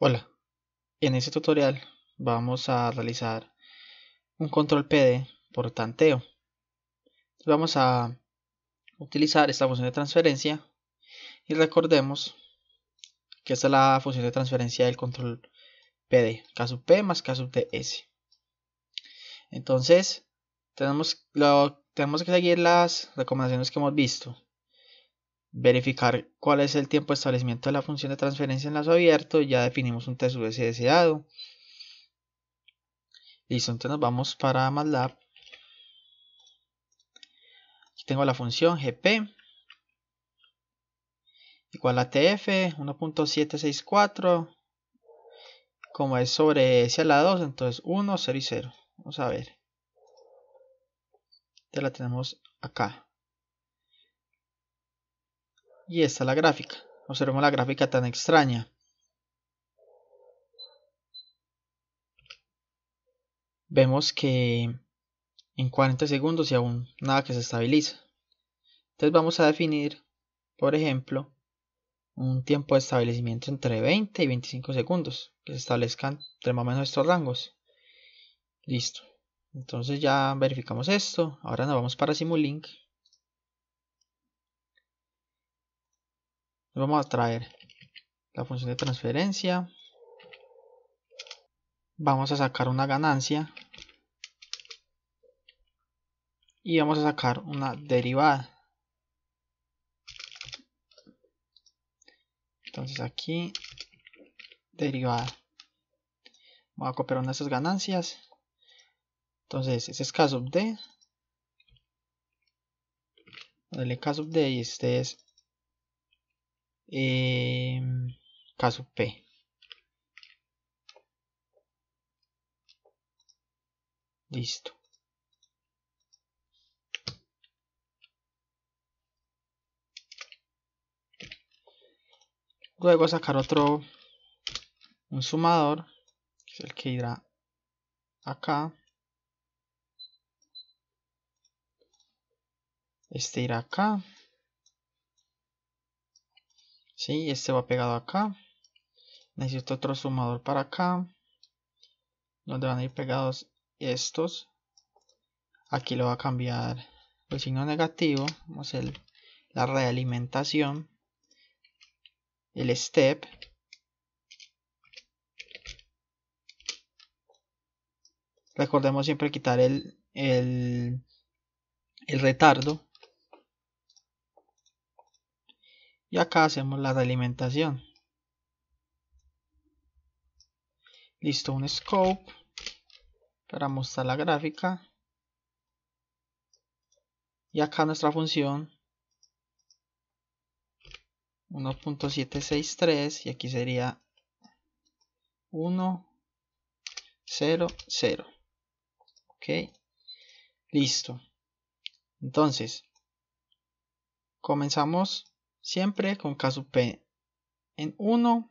Hola, en este tutorial vamos a realizar un control PD por tanteo. Vamos a utilizar esta función de transferencia y recordemos que esta es la función de transferencia del control PD, K P más K sub Entonces, tenemos, tenemos que seguir las recomendaciones que hemos visto verificar cuál es el tiempo de establecimiento de la función de transferencia en lazo abierto, ya definimos un s deseado. Listo, entonces nos vamos para MATLAB. Aquí tengo la función gp igual a tf 1.764 como es sobre s a la 2 entonces 1 0 y 0 vamos a ver ya la tenemos acá y esta es la gráfica. Observemos la gráfica tan extraña. Vemos que en 40 segundos y aún nada que se estabiliza. Entonces vamos a definir, por ejemplo, un tiempo de establecimiento entre 20 y 25 segundos, que se establezcan entre más o menos estos rangos. Listo. Entonces ya verificamos esto. Ahora nos vamos para Simulink vamos a traer la función de transferencia vamos a sacar una ganancia y vamos a sacar una derivada entonces aquí derivada vamos a copiar una de esas ganancias entonces ese es K sub D el K sub D y este es eh, caso P. Listo. Luego sacar otro, un sumador, el que irá acá. Este irá acá. ¿sí? Este va pegado acá. Necesito otro sumador para acá. Donde van a ir pegados estos. Aquí lo va a cambiar el signo negativo. Vamos a la realimentación. El step. Recordemos siempre quitar el, el retardo. y acá hacemos la realimentación listo un scope para mostrar la gráfica y acá nuestra función 1.763 y aquí sería 1 0 0 ok listo entonces comenzamos siempre con caso P en 1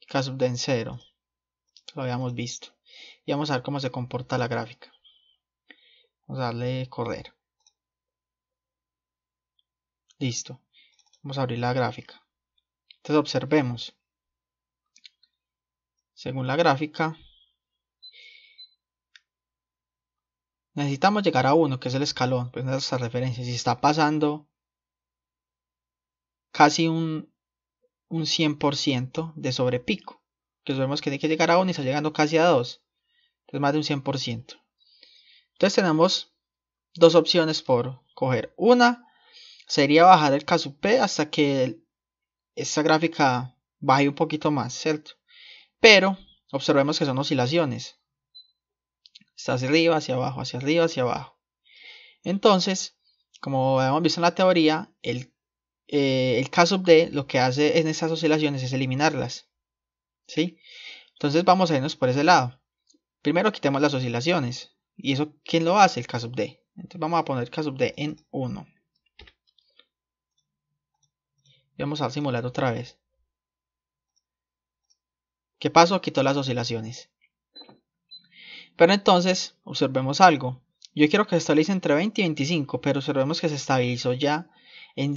y caso D en 0. Lo habíamos visto. Y vamos a ver cómo se comporta la gráfica. Vamos a darle correr. Listo. Vamos a abrir la gráfica. Entonces observemos. Según la gráfica, Necesitamos llegar a uno, que es el escalón, pues referencia. Si está pasando casi un, un 100% de sobrepico, que sabemos que tiene que llegar a uno y está llegando casi a 2, es más de un 100%. Entonces tenemos dos opciones por coger. Una sería bajar el caso P hasta que esta gráfica baje un poquito más, ¿cierto? Pero observemos que son oscilaciones. Está hacia arriba, hacia abajo, hacia arriba, hacia abajo. Entonces, como hemos visto en la teoría, el, eh, el K sub D lo que hace en estas oscilaciones es eliminarlas. ¿Sí? Entonces vamos a irnos por ese lado. Primero quitemos las oscilaciones. ¿Y eso quién lo hace? El K sub D. Entonces vamos a poner K sub D en 1. Y vamos a simular otra vez. ¿Qué pasó? Quitó las oscilaciones. Pero entonces, observemos algo. Yo quiero que se estabilice entre 20 y 25, pero observemos que se estabilizó ya en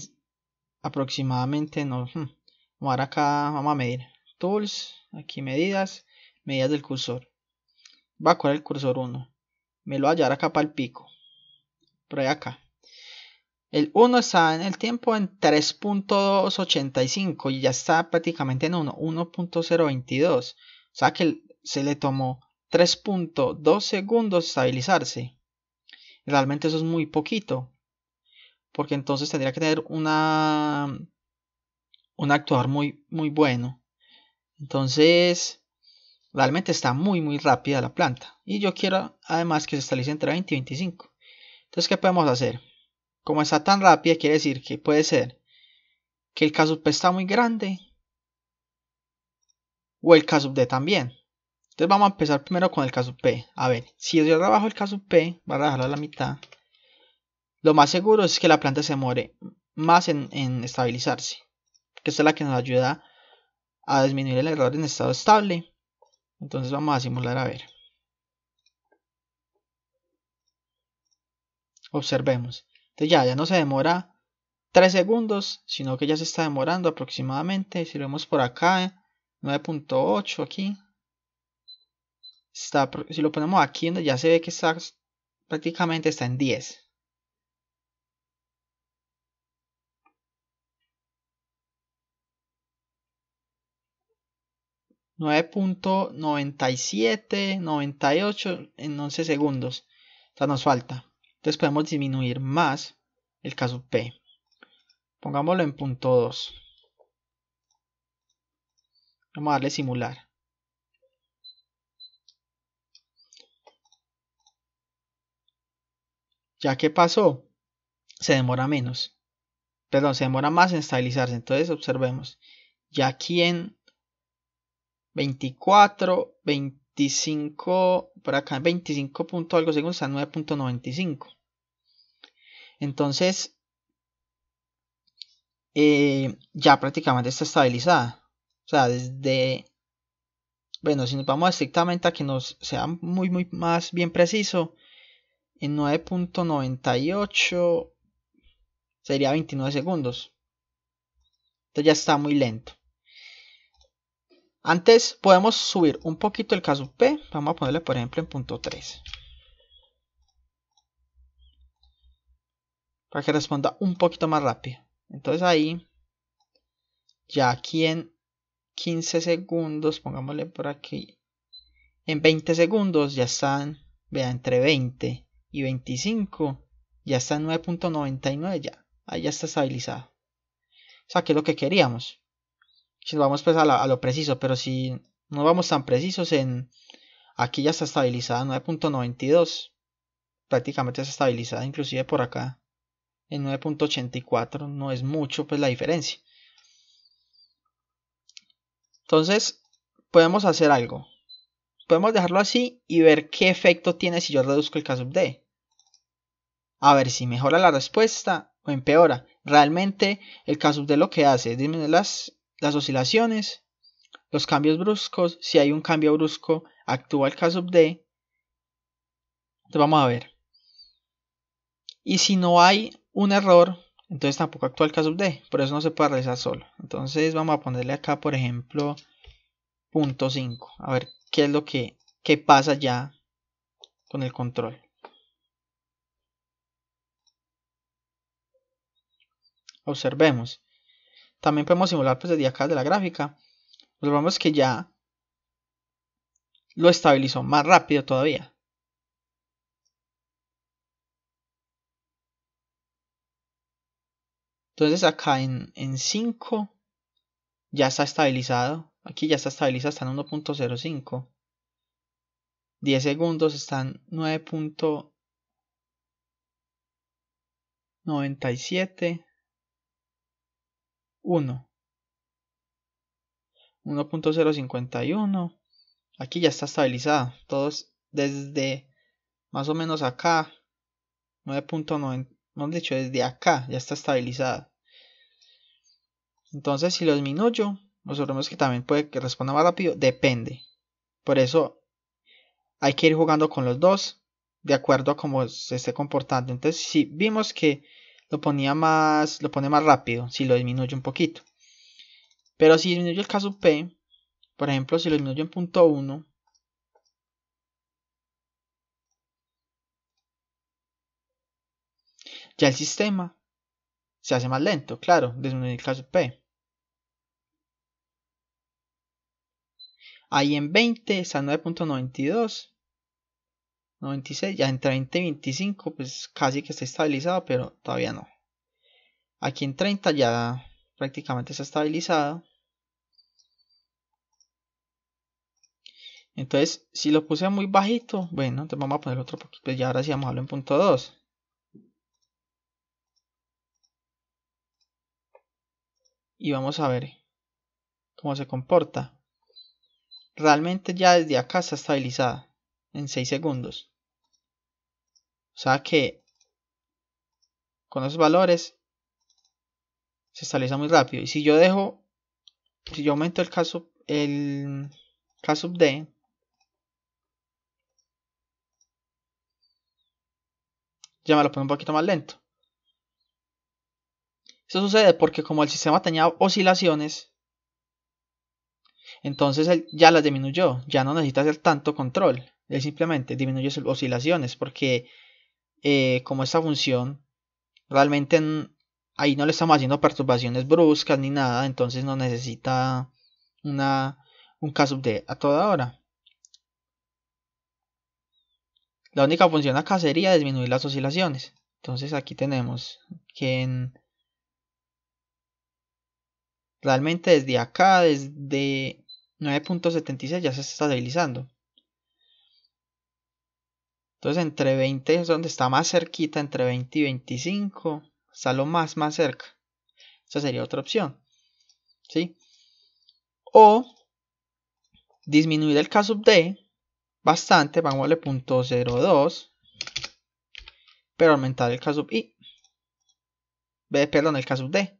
aproximadamente, no, hmm, vamos a acá, vamos a medir. Tools, aquí medidas, medidas del cursor. Va a coger el cursor 1. Me lo va a llevar acá para el pico. Por ahí acá. El 1 está en el tiempo en 3.285 y ya está prácticamente en 1.022. O sea que se le tomó 3.2 segundos estabilizarse. Realmente eso es muy poquito. Porque entonces tendría que tener una, un actuar muy, muy bueno. Entonces, realmente está muy, muy rápida la planta. Y yo quiero además que se estabilice entre 20 y 25. Entonces, ¿qué podemos hacer? Como está tan rápida, quiere decir que puede ser que el K sub P está muy grande. O el K sub D también. Entonces vamos a empezar primero con el caso P. A ver, si yo trabajo el caso P, voy a dejarlo a la mitad. Lo más seguro es que la planta se demore más en, estabilizarse. Que esta es la que nos ayuda a disminuir el error en estado estable. Entonces vamos a simular a ver. Observemos. Entonces ya, ya no se demora 3 segundos, sino que ya se está demorando aproximadamente. Si lo vemos por acá, 9.8 aquí si lo ponemos aquí, ya se ve que está prácticamente está en 10. 9.97, 98 en 11 segundos. O nos falta. Entonces podemos disminuir más el caso P. Pongámoslo en punto 2. Vamos a darle simular. ya que pasó, se demora menos. Perdón, se demora más en estabilizarse. Entonces observemos. Ya aquí en 24, 25, por acá 25 algo segundos está 9.95. Entonces, eh, ya prácticamente está estabilizada. O sea, desde... Bueno, si nos vamos estrictamente a que nos sea muy, muy más bien preciso, en 9.98 sería 29 segundos. Entonces ya está muy lento. Antes podemos subir un poquito el caso P. Vamos a ponerle por ejemplo en punto 3. Para que responda un poquito más rápido. Entonces ahí. Ya aquí en 15 segundos. Pongámosle por aquí. En 20 segundos ya están. Vea, entre 20 y 25 ya está en 9.99 ya. Ahí ya está estabilizada O sea, que es lo que queríamos. Si nos vamos pues a, a, lo preciso, pero si no vamos tan precisos en... Aquí ya está estabilizada 9.92. Prácticamente está estabilizada inclusive por acá. En 9.84 no es mucho pues la diferencia. Entonces, podemos hacer algo. Podemos dejarlo así y ver qué efecto tiene si yo reduzco el K sub D a ver si mejora la respuesta o empeora. Realmente el de lo que hace es disminuir las, las oscilaciones, los cambios bruscos. Si hay un cambio brusco, actúa el caso sub d Entonces vamos a ver. Y si no hay un error, entonces tampoco actúa el K-sub-D. Por eso no se puede realizar solo. Entonces vamos a ponerle acá, por ejemplo, punto 5. A ver qué es lo que, qué pasa ya con el control. Observemos. También podemos simular pues, desde acá de la gráfica. Observamos que ya lo estabilizó más rápido todavía. Entonces acá en, 5 ya está estabilizado. Aquí ya está estabilizado, está en 1.05. 10 segundos están 9.97. 1. 1.051. Aquí ya está estabilizada. Todos desde más o menos acá. 9.9. No dicho, desde acá ya está estabilizada. Entonces, si lo disminuyo, nosotros vemos que también puede que responda más rápido. Depende. Por eso hay que ir jugando con los dos de acuerdo a cómo se esté comportando. Entonces, si vimos que lo ponía más, lo pone más rápido si lo disminuye un poquito. Pero si disminuye el caso P, por ejemplo, si lo disminuye en punto 1, ya el sistema se hace más lento, claro, disminuye el caso P. Ahí en 20 está 9.92 96, ya en 30 y 25 pues casi que está estabilizado pero todavía no. Aquí en 30 ya prácticamente está estabilizado Entonces, si lo puse muy bajito, bueno, entonces vamos a poner otro poquito, pues ya ahora sí vamos a hablar en punto 2. Y vamos a ver cómo se comporta. Realmente ya desde acá está estabilizada en 6 segundos. O sea que con esos valores se estabiliza muy rápido. Y si yo dejo, si yo aumento el caso, el caso D, ya me lo pone un poquito más lento. Esto sucede porque como el sistema tenía oscilaciones, entonces ya las disminuyó, ya no necesita hacer tanto control, él simplemente disminuye sus oscilaciones porque eh, como esta función realmente ahí no le estamos haciendo perturbaciones bruscas ni nada, entonces no necesita una, un K sub D a toda hora. La única función acá sería disminuir las oscilaciones. Entonces aquí tenemos que en realmente desde acá, desde 9.76 ya se está estabilizando. Entonces entre 20 es donde está más cerquita, entre 20 y 25 está lo más más cerca. Esa sería otra opción. ¿Sí? O disminuir el K sub D bastante, vamos a 0.02, pero aumentar el K sub I. Perdón, el K sub D.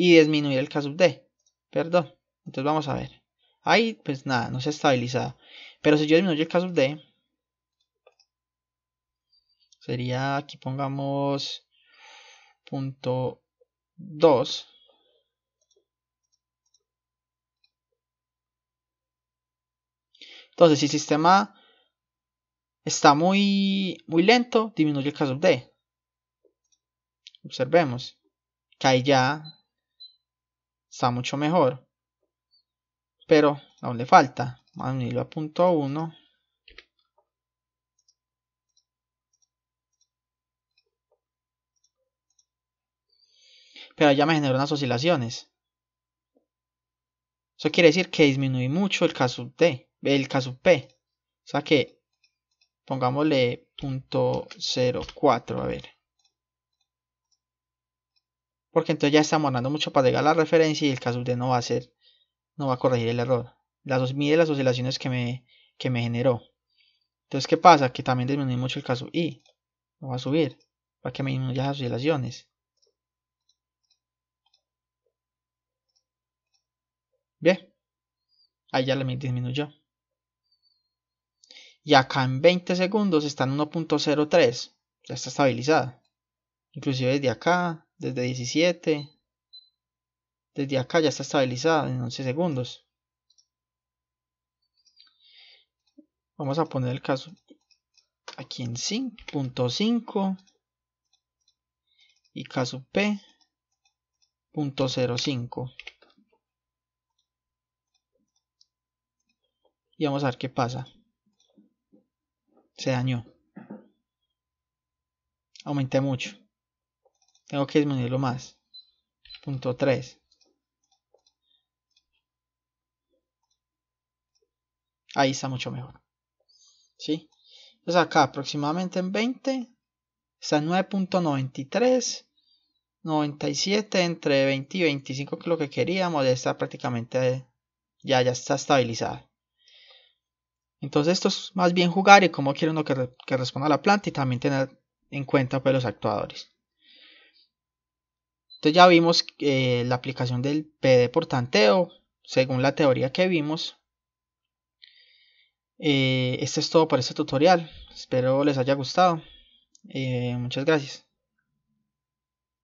y disminuir el caso de. D. Perdón. Entonces vamos a ver. Ahí pues nada, no se ha estabilizado. Pero si yo disminuyo el caso de. D, sería aquí pongamos punto 2. Entonces, si el sistema está muy, muy lento, disminuye el caso de. D. Observemos que ya está mucho mejor. Pero aún le falta. Vamos a unirlo a punto 1. Pero ya me generó unas oscilaciones. Eso quiere decir que disminuí mucho el K sub D, el K sub P. O sea que pongámosle punto 0.4, a ver. Porque entonces ya estamos hablando mucho para llegar a la referencia y el caso de no va a ser, no va a corregir el error. Las, mide las oscilaciones que me, que me generó. Entonces, ¿qué pasa? Que también disminuye mucho el caso i. No va a subir. Para que me disminuya las oscilaciones. Bien. Ahí ya la disminuyó. Y acá en 20 segundos está en 1.03. Ya está estabilizada. Inclusive desde acá desde 17. Desde acá ya está estabilizada en 11 segundos. Vamos a poner el caso aquí en 5.5 y caso P.05. Y vamos a ver qué pasa. Se dañó. Aumenté mucho. Tengo que disminuirlo más. Punto 3. Ahí está mucho mejor. ¿Sí? Entonces acá aproximadamente en 20 está en 9.93. 97 entre 20 y 25 que es lo que queríamos ya está prácticamente ya, ya está estabilizada. Entonces esto es más bien jugar y cómo quiere uno que, que responda a la planta y también tener en cuenta pues, los actuadores. Entonces ya vimos eh, la aplicación del PD por tanteo, según la teoría que vimos. Eh, este es todo por este tutorial. Espero les haya gustado. Eh, muchas gracias.